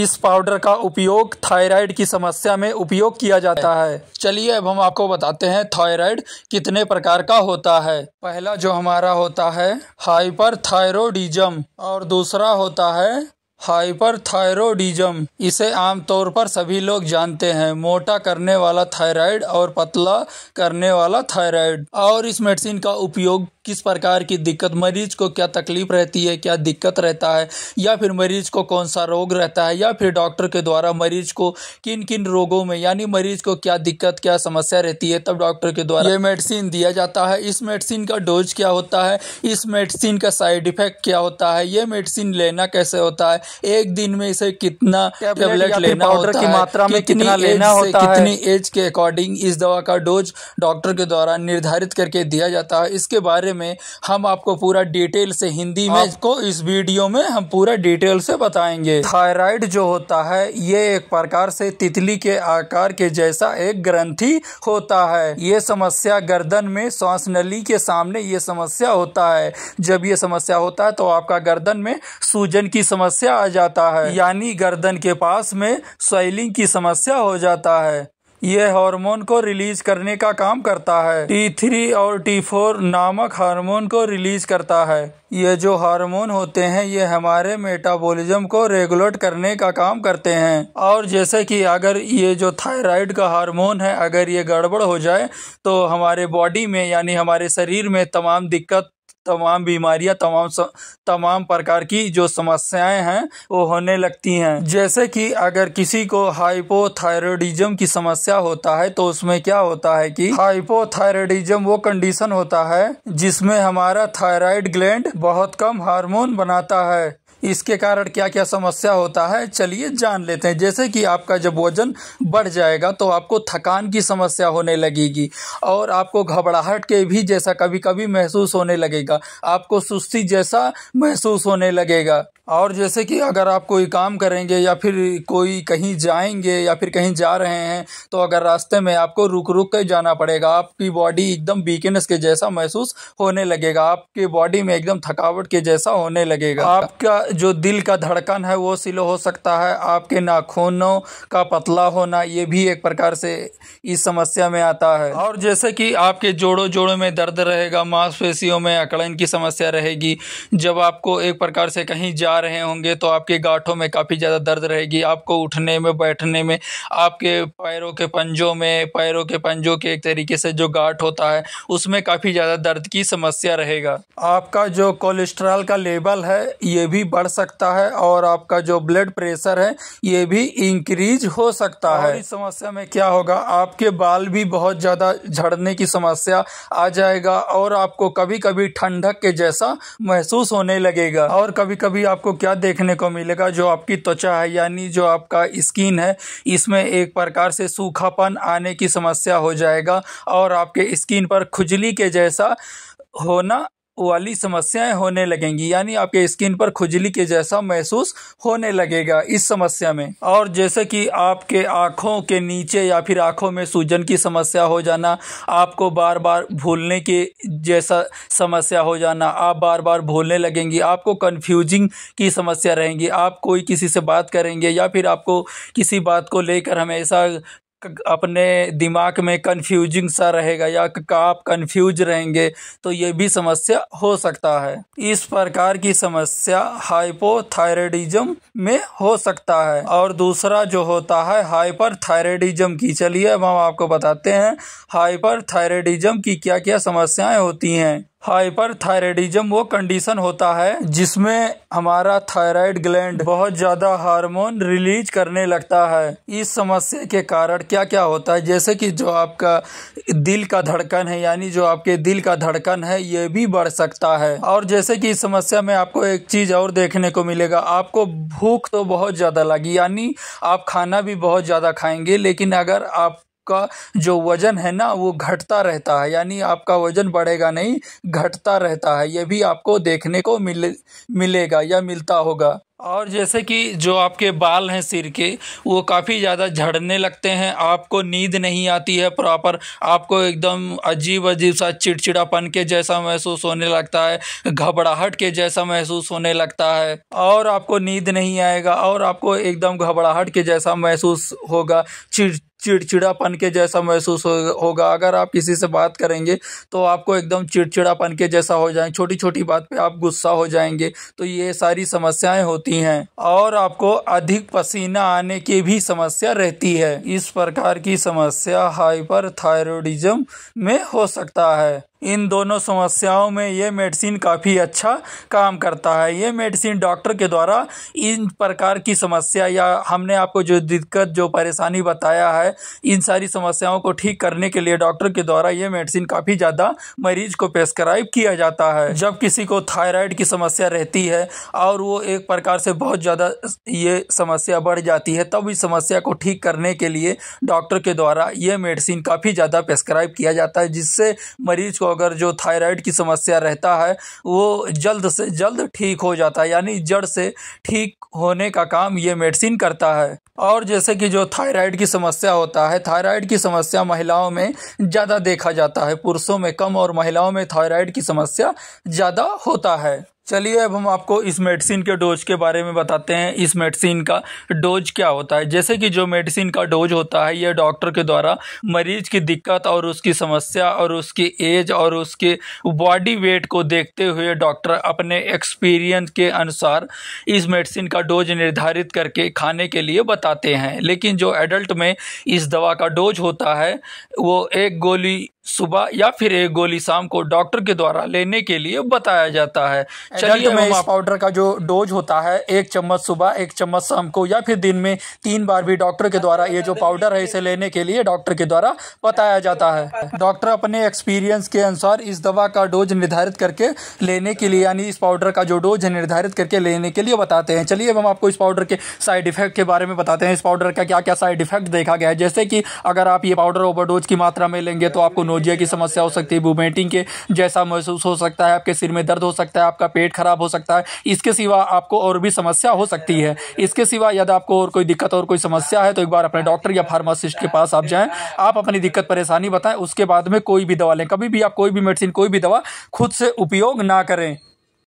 इस पाउडर का उपयोग थायराइड की समस्या में उपयोग किया जाता है चलिए अब हम आपको बताते हैं थायराइड कितने प्रकार का होता है पहला जो हमारा होता है हाइपर थायरोडिज्म और दूसरा होता है हाइपर हाइपरथायरोडिज्म इसे आमतौर पर सभी लोग जानते हैं मोटा करने वाला थायराइड और पतला करने वाला थायराइड और इस मेडिसिन का उपयोग किस प्रकार की दिक्कत मरीज को क्या तकलीफ रहती है क्या दिक्कत रहता है या फिर मरीज को कौन सा रोग रहता है या फिर डॉक्टर के द्वारा मरीज को किन किन रोगों में यानी मरीज को क्या दिक्कत क्या समस्या रहती है तब डॉक्टर के द्वारा ये मेडिसिन दिया जाता है इस मेडिसिन का डोज क्या होता है इस मेडिसिन का साइड इफेक्ट क्या होता है ये मेडिसिन लेना कैसे होता है एक दिन में इसे कितना टेबलेट लेना होता की मात्रा में कितना लेना होता है कितनी एज के अकॉर्डिंग इस दवा का डोज डॉक्टर के द्वारा निर्धारित करके दिया जाता है इसके बारे बारे में हम आपको पूरा डिटेल से हिंदी में आपको इस वीडियो में हम पूरा डिटेल से बताएंगे थायराइड जो होता है ये एक प्रकार से तितली के आकार के जैसा एक ग्रंथि होता है ये समस्या गर्दन में श्वास नली के सामने ये समस्या होता है जब ये समस्या होता है तो आपका गर्दन में सूजन की समस्या आ जाता है यानी गर्दन के पास में स्वेलिंग की समस्या हो जाता है ये हार्मोन को रिलीज करने का काम करता है टी थ्री और टी फोर नामक हार्मोन को रिलीज करता है ये जो हार्मोन होते हैं ये हमारे मेटाबॉलिज्म को रेगुलेट करने का काम करते हैं और जैसे कि अगर ये जो थायराइड का हार्मोन है अगर ये गड़बड़ हो जाए तो हमारे बॉडी में यानी हमारे शरीर में तमाम दिक्कत तमाम बीमारियां तमाम स, तमाम प्रकार की जो समस्याएं हैं वो होने लगती हैं जैसे कि अगर किसी को हाइपोथायरोडिज्म की समस्या होता है तो उसमें क्या होता है कि हाइपोथायरोडिज्म वो कंडीशन होता है जिसमें हमारा थायराइड ग्लैंड बहुत कम हार्मोन बनाता है इसके कारण क्या क्या समस्या होता है चलिए जान लेते हैं जैसे कि आपका जब वजन बढ़ जाएगा तो आपको थकान की समस्या होने लगेगी और आपको घबराहट के भी जैसा कभी कभी महसूस होने लगेगा आपको सुस्ती जैसा महसूस होने लगेगा और जैसे कि अगर आप कोई काम करेंगे या फिर कोई कहीं जाएंगे या फिर कहीं जा रहे हैं तो अगर रास्ते में आपको रुक रुक कर जाना पड़ेगा आपकी बॉडी एकदम वीकनेस के जैसा महसूस होने लगेगा आपकी बॉडी में एकदम थकावट के जैसा होने लगेगा आपका जो दिल का धड़कन है वो सिलो हो सकता है आपके नाखूनों का पतला होना ये भी एक प्रकार से इस समस्या में आता है और जैसे कि आपके जोड़ों जोड़ों में दर्द रहेगा मांसपेशियों में अकड़न की समस्या रहेगी जब आपको एक प्रकार से कहीं जा जा रहे होंगे तो आपके गांठों में काफ़ी ज़्यादा दर्द रहेगी आपको उठने में बैठने में आपके पैरों के पंजों में पैरों के पंजों के एक तरीके से जो गांठ होता है उसमें काफ़ी ज़्यादा दर्द की समस्या रहेगा आपका जो कोलेस्ट्रॉल का लेवल है ये भी बढ़ सकता है और आपका जो ब्लड प्रेशर है ये भी इंक्रीज हो सकता है इस समस्या में क्या होगा आपके बाल भी बहुत ज़्यादा झड़ने की समस्या आ जाएगा और आपको कभी कभी ठंडक के जैसा महसूस होने लगेगा और कभी कभी आप आपको क्या देखने को मिलेगा जो आपकी त्वचा है यानी जो आपका स्किन है इसमें एक प्रकार से सूखापन आने की समस्या हो जाएगा और आपके स्किन पर खुजली के जैसा होना वाली समस्याएं होने लगेंगी यानी आपके स्किन पर खुजली के जैसा महसूस होने लगेगा इस समस्या में और जैसे कि आपके आँखों के नीचे या फिर आँखों में सूजन की समस्या हो जाना आपको बार बार भूलने के जैसा समस्या हो जाना आप बार बार भूलने लगेंगी आपको कन्फ्यूजिंग की समस्या रहेंगी आप कोई किसी से बात करेंगे या फिर आपको किसी बात को लेकर हमेशा अपने दिमाग में कन्फ्यूजिंग सा रहेगा या आप कन्फ्यूज रहेंगे तो ये भी समस्या हो सकता है इस प्रकार की समस्या हाइपोथायरेडिज्म में हो सकता है और दूसरा जो होता है हाइपर थायरेडिज्म की चलिए अब हम आपको बताते हैं हाइपर थायरेडिज्म की क्या क्या समस्याएं होती हैं हाइपर हाइपरथायरेडिज्म वो कंडीशन होता है जिसमें हमारा थायराइड ग्लैंड बहुत ज़्यादा हार्मोन रिलीज करने लगता है इस समस्या के कारण क्या क्या होता है जैसे कि जो आपका दिल का धड़कन है यानी जो आपके दिल का धड़कन है ये भी बढ़ सकता है और जैसे कि इस समस्या में आपको एक चीज़ और देखने को मिलेगा आपको भूख तो बहुत ज़्यादा लगी यानी आप खाना भी बहुत ज़्यादा खाएंगे लेकिन अगर आप का जो वजन है ना वो घटता रहता है यानी आपका वजन बढ़ेगा नहीं घटता रहता है ये भी आपको देखने को मिले मिलेगा या मिलता होगा और जैसे कि जो आपके बाल हैं सिर के वो काफ़ी ज़्यादा झड़ने लगते हैं आपको नींद नहीं आती है प्रॉपर आपको एकदम अजीब अजीब सा चिड़चिड़ापन के जैसा महसूस होने लगता है घबराहट के जैसा महसूस होने लगता है और आपको नींद नहीं आएगा और आपको एकदम घबराहट के जैसा महसूस होगा चिड़ चिड़चिड़ापन के जैसा महसूस हो, होगा अगर आप किसी से बात करेंगे तो आपको एकदम चिड़चिड़ापन के जैसा हो जाएंगे छोटी छोटी बात पे आप गुस्सा हो जाएंगे तो ये सारी समस्याएं होती हैं और आपको अधिक पसीना आने की भी समस्या रहती है इस प्रकार की समस्या हाइपर में हो सकता है इन दोनों समस्याओं में ये मेडिसिन काफ़ी अच्छा काम करता है ये मेडिसिन डॉक्टर के द्वारा इन प्रकार की समस्या या हमने आपको जो दिक्कत जो परेशानी बताया है इन सारी समस्याओं को ठीक करने के लिए डॉक्टर के द्वारा ये मेडिसिन काफ़ी ज़्यादा मरीज को प्रेस्क्राइब किया जाता है जब किसी को थायराइड की समस्या रहती है और वो एक प्रकार से बहुत ज़्यादा ये समस्या बढ़ जाती है तब इस समस्या को ठीक करने के लिए डॉक्टर के द्वारा ये मेडिसिन काफ़ी ज़्यादा प्रेस्क्राइब किया जाता है जिससे मरीज को अगर जो थायराइड की समस्या रहता है वो जल्द से जल्द ठीक हो जाता है यानी जड़ से ठीक होने का काम ये मेडिसिन करता है और जैसे कि जो थायराइड की समस्या होता है थायराइड की समस्या महिलाओं में ज़्यादा देखा जाता है पुरुषों में कम और महिलाओं में थायराइड की समस्या ज़्यादा होता है चलिए अब हम आपको इस मेडिसिन के डोज के बारे में बताते हैं इस मेडिसिन का डोज क्या होता है जैसे कि जो मेडिसिन का डोज होता है यह डॉक्टर के द्वारा मरीज की दिक्कत और उसकी समस्या और उसकी एज और उसके बॉडी वेट को देखते हुए डॉक्टर अपने एक्सपीरियंस के अनुसार इस मेडिसिन का डोज निर्धारित करके खाने के लिए बताते हैं लेकिन जो एडल्ट में इस दवा का डोज होता है वो एक गोली सुबह या फिर एक गोली शाम को डॉक्टर के द्वारा लेने के लिए बताया जाता है चलिए में इस पाउडर का जो डोज होता है एक चम्मच सुबह एक चम्मच शाम को या फिर दिन में तीन बार भी डॉक्टर के द्वारा ये जो पाउडर है इसे लेने के लिए डॉक्टर के द्वारा बताया जाता है डॉक्टर अपने एक्सपीरियंस के अनुसार इस दवा का डोज निर्धारित करके लेने के लिए यानी इस पाउडर का जो डोज है निर्धारित करके लेने के लिए बताते हैं चलिए अब हम आपको इस पाउडर के साइड इफेक्ट के बारे में बताते हैं इस पाउडर का क्या क्या साइड इफेक्ट देखा गया है जैसे कि अगर आप ये पाउडर ओवरडोज की मात्रा में लेंगे तो आपको नोजिया की समस्या हो सकती है वोमेटिंग के जैसा महसूस हो सकता है आपके सिर में दर्द हो सकता है आपका पेट खराब हो सकता है इसके सिवा आपको और भी समस्या हो सकती है इसके सिवा यदि आपको और कोई दिक्कत और कोई समस्या है तो एक बार अपने डॉक्टर या फार्मासिस्ट के पास आप जाएँ आप अपनी दिक्कत परेशानी बताएं उसके बाद में कोई भी दवा लें कभी भी आप कोई भी मेडिसिन कोई भी दवा खुद से उपयोग ना करें